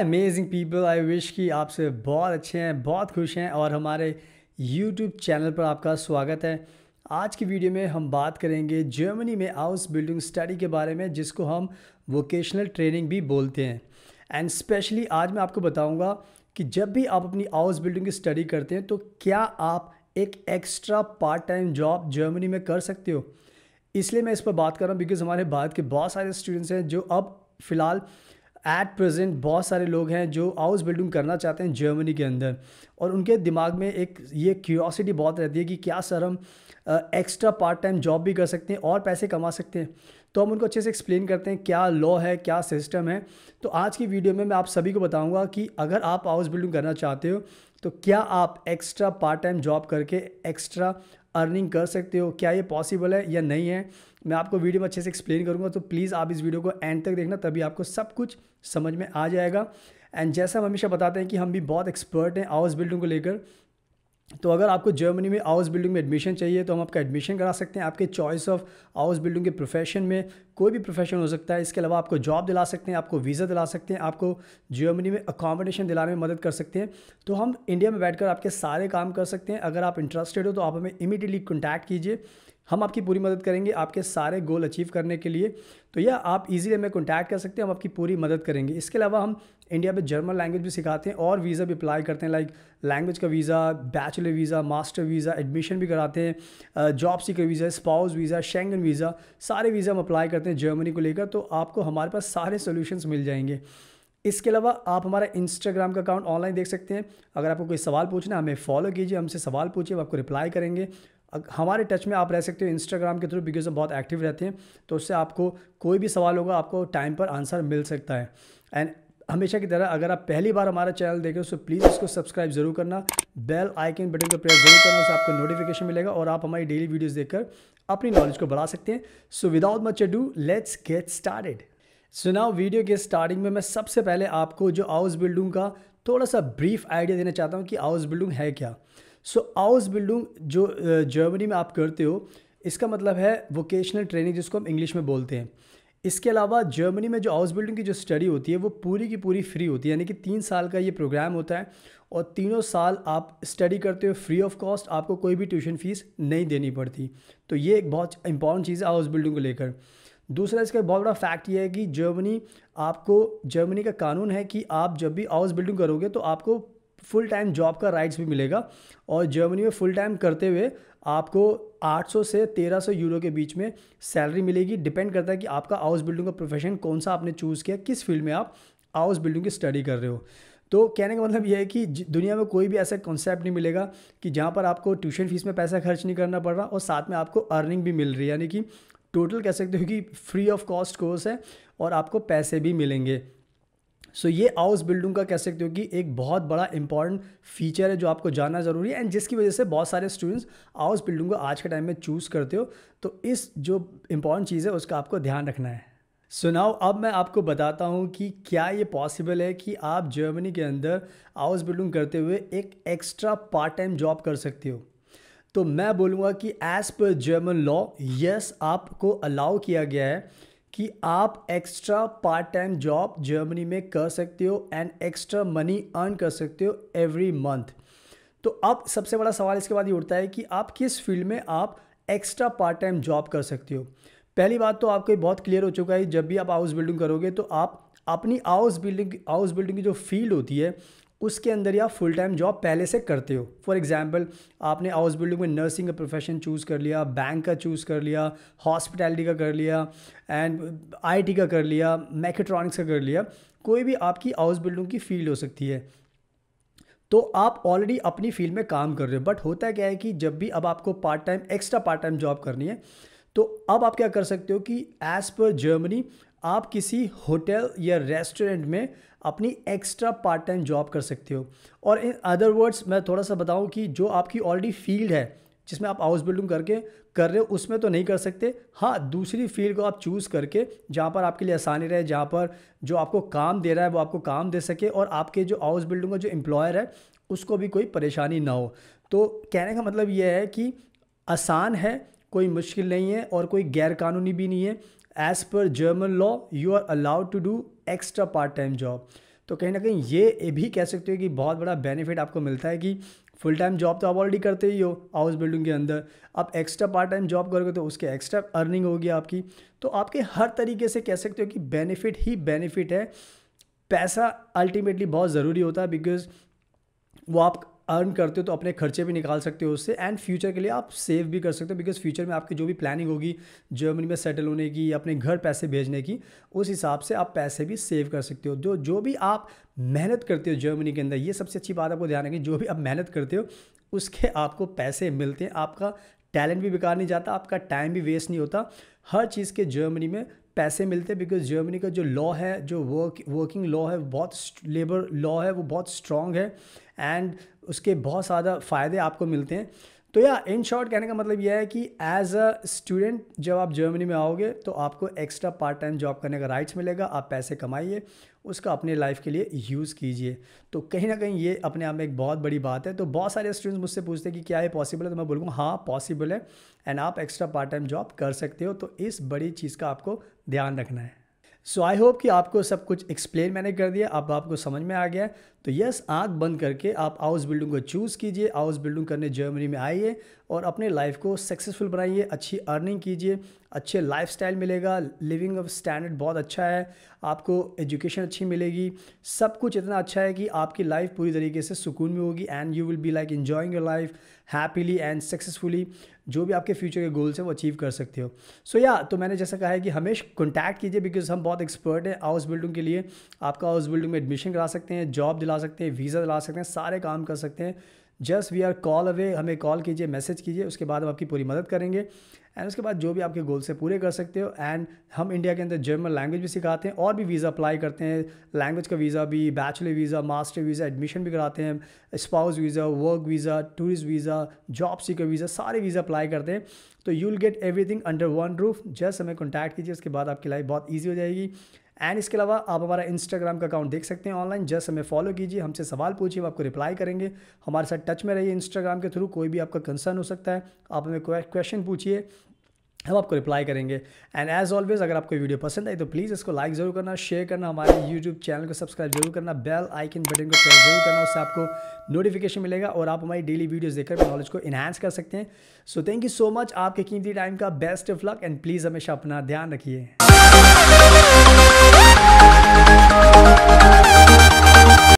amazing people I wish कि आप से बहुत अच्छे हैं बहुत खुश हैं और हमारे यूट्यूब चैनल पर आपका स्वागत है आज की वीडियो में हम बात करेंगे जर्मनी में हाउस बिल्डिंग स्टडी के बारे में जिसको हम वोकेशनल ट्रेनिंग भी बोलते हैं एंड स्पेशली आज मैं आपको बताऊंगा कि जब भी आप अपनी हाउस बिल्डिंग की स्टडी करते हैं तो क्या आप एक extra part time job Germany में कर सकते हो इसलिए मैं इस पर बात कर रहा हूँ बिकॉज़ हमारे भारत के बहुत सारे स्टूडेंट्स हैं जो अब फ़िलहाल एट प्रेजेंट बहुत सारे लोग हैं जो हाउस बिल्डिंग करना चाहते हैं जर्मनी के अंदर और उनके दिमाग में एक ये क्यूरोसिटी बहुत रहती है कि क्या सर हम एक्स्ट्रा पार्ट टाइम जॉब भी कर सकते हैं और पैसे कमा सकते हैं तो हम उनको अच्छे से एक्सप्लेन करते हैं क्या लॉ है क्या सिस्टम है तो आज की वीडियो में मैं आप सभी को बताऊंगा कि अगर आप हाउस बिल्डिंग करना चाहते हो तो क्या आप एक्स्ट्रा पार्ट टाइम जॉब करके एक्स्ट्रा अर्निंग कर सकते हो क्या ये पॉसिबल है या नहीं है मैं आपको वीडियो में अच्छे से एक्सप्लेन करूँगा तो प्लीज़ आप इस वीडियो को एंड तक देखना तभी आपको सब कुछ समझ में आ जाएगा एंड जैसा हम हमेशा बताते हैं कि हम भी बहुत एक्सपर्ट हैं हाउस बिल्डिंग को लेकर तो अगर आपको जर्मनी में हाउस बिल्डिंग में एडमिशन चाहिए तो हम आपका एडमिशन करा सकते हैं आपके चॉइस ऑफ हाउस बिल्डिंग के प्रोफेशन में कोई भी प्रोफेशन हो सकता है इसके अलावा आपको जॉब दिला सकते हैं आपको वीज़ा दिला सकते हैं आपको जर्मनी में अकोमोडेशन दिलाने में मदद कर सकते हैं तो हम इंडिया में बैठकर आपके सारे काम कर सकते हैं अगर आप इंटरेस्टेड हो तो आप हमें इमीडिएटली कॉन्टैक्ट कीजिए हम आपकी पूरी मदद करेंगे आपके सारे गोल अचीव करने के लिए तो यह आप इजीली हमें कॉन्टैक्ट कर सकते हैं हम आपकी पूरी मदद करेंगे इसके अलावा हम इंडिया में जर्मन लैंग्वेज भी सिखाते हैं और वीज़ा भी अप्लाई करते हैं लाइक लैंग्वेज का visa bachelor visa master visa admission भी कराते हैं job seeker visa spouse visa Schengen visa सारे वीज़ा हम अप्लाई करते हैं जर्मनी को लेकर तो आपको हमारे पास सारे सोल्यूशन मिल जाएंगे इसके अलावा आप हमारा इंस्टाग्राम का अकाउंट ऑनलाइन देख सकते हैं अगर आपको कोई सवाल पूछना है हमें फॉलो कीजिए हमसे सवाल पूछिए आपको रिप्लाई करेंगे हमारे टच में आप रह सकते हो इंस्टाग्राम के थ्रू बिकॉज हम बहुत एक्टिव रहते हैं तो उससे आपको कोई भी सवाल होगा आपको टाइम पर आंसर मिल सकता है एंड हमेशा की तरह अगर आप पहली बार हमारा चैनल देख रहे हो तो प्लीज़ इसको सब्सक्राइब जरूर करना बेल आइकन बटन को प्रेस जरूर करना उससे आपको नोटिफिकेशन मिलेगा और आप हमारी डेली वीडियोज़ देखकर अपनी नॉलेज को बढ़ा सकते हैं so without much do let's get started so now video के स्टार्टिंग में मैं सबसे पहले आपको जो हाउस बिल्डिंग का थोड़ा सा ब्रीफ आइडिया देना चाहता हूँ कि हाउस बिल्डिंग है क्या सो आउस बिल्डिंग जो जर्मनी में आप करते हो इसका मतलब है वोकेशनल ट्रेनिंग जिसको हम इंग्लिश में बोलते हैं इसके अलावा जर्मनी में जो हाउस बिल्डिंग की जो स्टडी होती है वो पूरी की पूरी फ्री होती है यानी कि तीन साल का ये प्रोग्राम होता है और तीनों साल आप स्टडी करते हो फ्री ऑफ कॉस्ट आपको कोई भी ट्यूशन फीस नहीं देनी पड़ती तो ये एक बहुत इंपॉर्टेंट चीज़ है हाउस बिल्डिंग को लेकर दूसरा इसका बहुत बड़ा फैक्ट ये है कि जर्मनी आपको जर्मनी का कानून है कि आप जब भी हाउस बिल्डिंग करोगे तो आपको फुल टाइम जॉब का राइट्स भी मिलेगा और जर्मनी में फुल टाइम करते हुए आपको 800 से 1300 यूरो के बीच में सैलरी मिलेगी डिपेंड करता है कि आपका हाउस बिल्डिंग का प्रोफेशन कौन सा आपने चूज़ किया किस फील्ड में आप हाउस बिल्डिंग की स्टडी कर रहे हो तो कहने का मतलब यह है कि दुनिया में कोई भी ऐसा कॉन्सेप्ट नहीं मिलेगा कि जहाँ पर आपको ट्यूशन फीस में पैसा खर्च नहीं करना पड़ रहा और साथ में आपको अर्निंग भी मिल रही है यानी कि टोटल कह सकते हो कि फ्री ऑफ कॉस्ट कोर्स है और आपको पैसे भी मिलेंगे सो so, ये हाउस बिल्डिंग का कह सकते हो कि एक बहुत बड़ा इंपॉर्टेंट फीचर है जो आपको जानना ज़रूरी है एंड जिसकी वजह से बहुत सारे स्टूडेंट्स हाउस बिल्डिंग को आज के टाइम में चूज़ करते हो तो इस जो इंपॉर्टेंट चीज़ है उसका आपको ध्यान रखना है सो so अब मैं आपको बताता हूँ कि क्या ये पॉसिबल है कि आप जर्मनी के अंदर हाउस बिल्डिंग करते हुए एक एक्स्ट्रा पार्ट टाइम जॉब कर सकते हो तो मैं बोलूँगा कि as per German law yes आपको अलाउ किया गया है कि आप extra part time job Germany में कर सकते हो एंड एक्स्ट्रा मनी अर्न कर सकते हो एवरी मंथ तो अब सबसे बड़ा सवाल इसके बाद ये उठता है कि आप किस फील्ड में आप एक्स्ट्रा पार्ट टाइम जॉब कर सकते हो पहली बात तो आपको बहुत क्लियर हो चुका है जब भी आप हाउस बिल्डिंग करोगे तो आप अपनी हाउस बिल्डिंग हाउस बिल्डिंग की जो फील्ड होती है उसके अंदर या फुल टाइम जॉब पहले से करते हो फॉर एग्जाम्पल आपने हाउस बिल्डिंग में नर्सिंग का प्रोफेशन चूज़ कर लिया बैंक का चूज़ कर लिया हॉस्पिटैलिटी का कर लिया एंड आईटी का कर लिया मैकेट्रॉनिक्स का कर लिया कोई भी आपकी हाउस बिल्डिंग की फील्ड हो सकती है तो आप ऑलरेडी अपनी फील्ड में काम कर रहे हो बट होता क्या है कि जब भी अब आपको part time extra part time job करनी है तो अब आप क्या कर सकते हो कि एज़ पर जर्मनी आप किसी होटल या रेस्टोरेंट में अपनी एक्स्ट्रा पार्ट टाइम जॉब कर सकते हो और इन अदर वर्ड्स मैं थोड़ा सा बताऊं कि जो आपकी ऑलरेडी फील्ड है जिसमें आप हाउस बिल्डिंग करके कर रहे हो उसमें तो नहीं कर सकते हाँ दूसरी फील्ड को आप चूज़ करके जहाँ पर आपके लिए आसानी रहे जहाँ पर जो आपको काम दे रहा है वो आपको काम दे सके और आपके जो हाउस बिल्डिंग का जो एम्प्लॉयर है उसको भी कोई परेशानी ना हो तो कहने का मतलब ये है कि आसान है कोई मुश्किल नहीं है और कोई गैरकानूनी भी नहीं है as per German law you are allowed to do extra part time job तो कहीं ना कहीं ये भी कह सकते हो कि बहुत बड़ा बेनिफिट आपको मिलता है कि फुल टाइम जॉब तो आप ऑलरेडी करते ही हो हाउस बिल्डिंग के अंदर आप एक्स्ट्रा पार्ट टाइम जॉब करोगे तो उसके एक्स्ट्रा अर्निंग होगी आपकी तो आपके हर तरीके से कह सकते हो कि बेनिफिट ही बेनिफिट है पैसा अल्टीमेटली बहुत ज़रूरी होता है बिकॉज वो आप अर्न करते हो तो अपने खर्चे भी निकाल सकते हो उससे एंड फ्यूचर के लिए आप सेव भी कर सकते हो बिकॉज फ्यूचर में आपकी जो भी प्लानिंग होगी जर्मनी में सेटल होने की अपने घर पैसे भेजने की उस हिसाब से आप पैसे भी सेव कर सकते हो जो जो भी आप मेहनत करते हो जर्मनी के अंदर ये सबसे अच्छी बात आपको ध्यान रखें जो भी आप मेहनत करते हो उसके आपको पैसे मिलते हैं आपका टैलेंट भी बेकार नहीं जाता आपका टाइम भी वेस्ट नहीं होता हर चीज़ के जर्मनी में पैसे मिलते हैं बिकॉज जर्मनी का जो लॉ है जो वर्क वर्किंग लॉ है बहुत लेबर लॉ है वो बहुत स्ट्रॉन्ग है एंड उसके बहुत ज़्यादा फ़ायदे आपको मिलते हैं तो या इन शॉर्ट कहने का मतलब यह है कि एज अ स्टूडेंट जब आप जर्मनी में आओगे तो आपको एक्स्ट्रा पार्ट टाइम जॉब करने का राइट्स मिलेगा आप पैसे कमाइए उसका अपने लाइफ के लिए यूज़ कीजिए तो कहीं ना कहीं ये अपने आप में एक बहुत बड़ी बात है तो बहुत सारे स्टूडेंट्स मुझसे पूछते हैं कि क्या ये पॉसिबल है तो मैं बोलूँगा हाँ पॉसिबल है एंड आप एक्स्ट्रा पार्ट टाइम जॉब कर सकते हो तो इस बड़ी चीज़ का आपको ध्यान रखना है सो आई होप कि आपको सब कुछ एक्सप्लेन मैंने कर दिया अब आपको समझ में आ गया तो यस आंख बंद करके आप हाउस बिल्डिंग को चूज़ कीजिए हाउस बिल्डिंग करने जर्मनी में आइए और अपने लाइफ को सक्सेसफुल बनाइए अच्छी अर्निंग कीजिए अच्छे लाइफ मिलेगा लिविंग स्टैंडर्ड बहुत अच्छा है आपको एजुकेशन अच्छी मिलेगी सब कुछ इतना अच्छा है कि आपकी लाइफ पूरी तरीके से सुकून में होगी and you will be like enjoying your life happily and successfully जो भी आपके फ्यूचर के गोल्स हैं वो अचीव कर सकते हो सो so, या yeah, तो मैंने जैसा कहा है कि हमेशा कॉन्टैक्ट कीजिए बिकॉज हम बहुत एक्सपर्ट हैं हाउस बिल्डिंग के लिए आपका हाउस बिल्डिंग में एडमिशन करा सकते हैं जॉब दिला सकते हैं वीज़ा दिला सकते हैं सारे काम कर सकते हैं just we are call away हमें कॉल कीजिए मैसेज कीजिए उसके बाद हम आपकी पूरी मदद करेंगे एंड उसके बाद जो भी आपके गोल्स हैं पूरे कर सकते हो एंड हम इंडिया के अंदर जर्मन लैंग्वेज भी सिखाते हैं और भी वीज़ा अप्लाई करते हैं लैंग्वेज का वीज़ा भी bachelor visa master visa admission भी कराते हैं spouse visa work visa tourist visa job seeker visa सारे वीज़ा अप्लाई करते हैं तो you will get everything under one roof just हमें कॉन्टैक्ट कीजिए उसके बाद आपकी लाइफ बहुत ईजी हो जाएगी एंड इसके अलावा आप हमारा इंस्टाग्राम का अकाउंट देख सकते हैं ऑनलाइन जस्ट हमें फॉलो कीजिए हमसे सवाल पूछिए हम आपको रिप्लाई करेंगे हमारे साथ टच में रहिए इंस्टाग्राम के थ्रू कोई भी आपका कंसर्न हो सकता है आप हमें क्वेश्चन पूछिए हम आपको रिप्लाई करेंगे एंड एज ऑलवेज अगर आपको वीडियो पसंद आई तो प्लीज़ इसको लाइक ज़रूर करना शेयर करना हमारे यूट्यूब चैनल को सब्सक्राइब जरूर करना बेल आइकन बटन को प्रेस जरूर करना उससे आपको नोटिफिकेशन मिलेगा और आप हमारी डेली वीडियोस देखकर नॉलेज को इन्हांस कर सकते हैं so thank you so much आपके कीमती टाइम का best of luck and please हमेशा अपना ध्यान रखिए